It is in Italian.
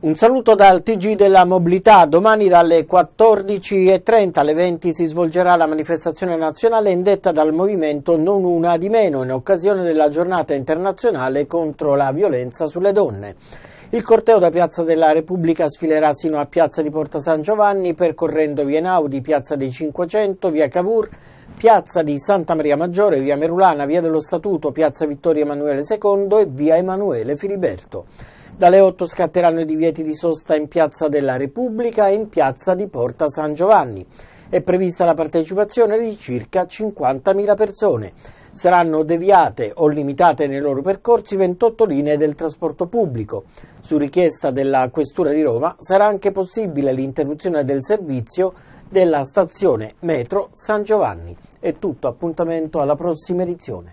Un saluto dal TG della mobilità. Domani dalle 14.30 alle 20 si svolgerà la manifestazione nazionale indetta dal movimento Non Una di Meno in occasione della giornata internazionale contro la violenza sulle donne. Il corteo da Piazza della Repubblica sfilerà sino a Piazza di Porta San Giovanni percorrendo via Naudi, Piazza dei Cinquecento, via Cavour piazza di Santa Maria Maggiore, via Merulana, via dello Statuto, piazza Vittorio Emanuele II e via Emanuele Filiberto. Dalle 8 scatteranno i divieti di sosta in piazza della Repubblica e in piazza di Porta San Giovanni. È prevista la partecipazione di circa 50.000 persone saranno deviate o limitate nei loro percorsi 28 linee del trasporto pubblico. Su richiesta della Questura di Roma sarà anche possibile l'interruzione del servizio della stazione metro San Giovanni. È tutto, appuntamento alla prossima edizione.